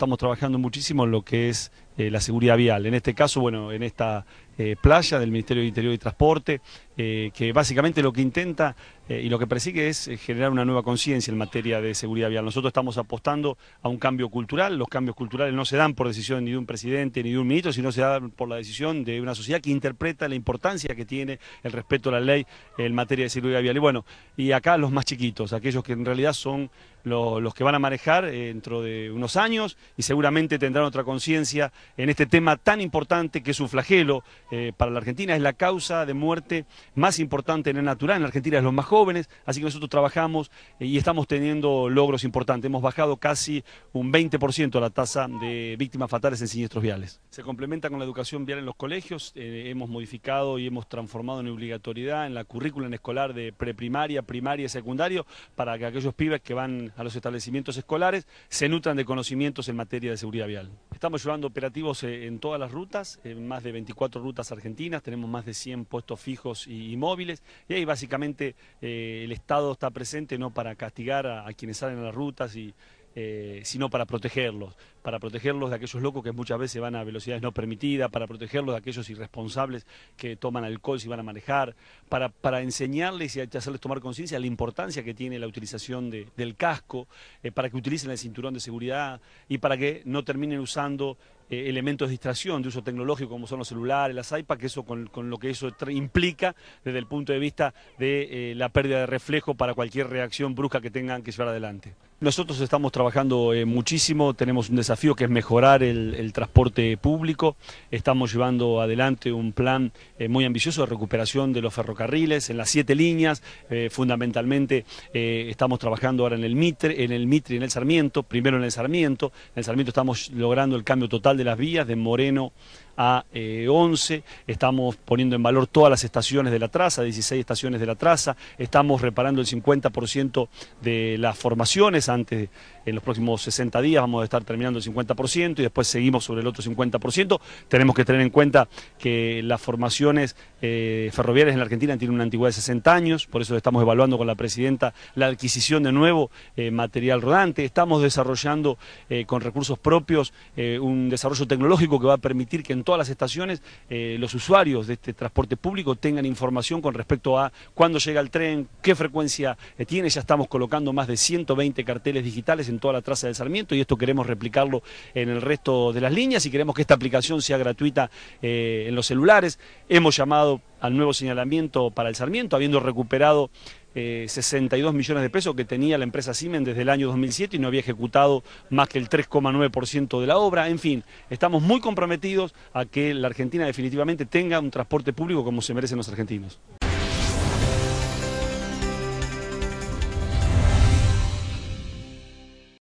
Estamos trabajando muchísimo en lo que es eh, la seguridad vial. En este caso, bueno, en esta eh, playa del Ministerio de Interior y Transporte, eh, que básicamente lo que intenta y lo que persigue es generar una nueva conciencia en materia de seguridad vial. Nosotros estamos apostando a un cambio cultural. Los cambios culturales no se dan por decisión ni de un presidente ni de un ministro, sino se dan por la decisión de una sociedad que interpreta la importancia que tiene el respeto a la ley en materia de seguridad vial. Y bueno, y acá los más chiquitos, aquellos que en realidad son los, los que van a manejar dentro de unos años y seguramente tendrán otra conciencia en este tema tan importante que es un flagelo eh, para la Argentina, es la causa de muerte más importante en el natural, en la Argentina es los más jóvenes, así que nosotros trabajamos eh, y estamos teniendo logros importantes, hemos bajado casi un 20% la tasa de víctimas fatales en siniestros viales. Se complementa con la educación vial en los colegios, eh, hemos modificado y hemos transformado en obligatoriedad en la currícula en escolar de preprimaria, primaria y secundario para que aquellos pibes que van a los establecimientos escolares se nutran de conocimientos en materia de seguridad vial. Estamos llevando operativos eh, en todas las rutas, en más de 24 rutas argentinas, tenemos más de 100 puestos fijos y, móviles, y ahí básicamente eh, el Estado está presente no para castigar a, a quienes salen a las rutas y, eh, sino para protegerlos, para protegerlos de aquellos locos que muchas veces van a velocidades no permitidas, para protegerlos de aquellos irresponsables que toman alcohol si van a manejar, para, para enseñarles y hacerles tomar conciencia de la importancia que tiene la utilización del casco, eh, para que utilicen el cinturón de seguridad y para que no terminen usando eh, elementos de distracción de uso tecnológico como son los celulares, las iPads, que eso con, con lo que eso implica desde el punto de vista de la pérdida de reflejo para cualquier reacción brusca que tengan que llevar adelante. Nosotros estamos trabajando eh, muchísimo, tenemos un desafío que es mejorar el, transporte público, estamos llevando adelante un plan eh, muy ambicioso de recuperación de los ferrocarriles en las siete líneas, eh, fundamentalmente estamos trabajando ahora en el Mitre, en el Mitre y en el Sarmiento, primero en el Sarmiento, en el Sarmiento estamos logrando el cambio total de las vías de Moreno a 11, estamos poniendo en valor todas las estaciones de la traza, 16 estaciones de la traza, estamos reparando el 50% de las formaciones, antes, en los próximos 60 días vamos a estar terminando el 50% y después seguimos sobre el otro 50%. Tenemos que tener en cuenta que las formaciones eh, ferroviarias en la Argentina tienen una antigüedad de 60 años, por eso estamos evaluando con la presidenta la adquisición de nuevo eh, material rodante, estamos desarrollando eh, con recursos propios eh, un desarrollo tecnológico que va a permitir que en todas las estaciones los usuarios de este transporte público tengan información con respecto a cuándo llega el tren, qué frecuencia tiene, ya estamos colocando más de 120 carteles digitales en toda la traza del Sarmiento y esto queremos replicarlo en el resto de las líneas y queremos que esta aplicación sea gratuita en los celulares. Hemos llamado al nuevo señalamiento para el Sarmiento, habiendo recuperado 62 eh, millones de pesos que tenía la empresa Siemens desde el año 2007 y no había ejecutado más que el 3,9% de la obra. En fin, estamos muy comprometidos a que la Argentina definitivamente tenga un transporte público como se merecen los argentinos.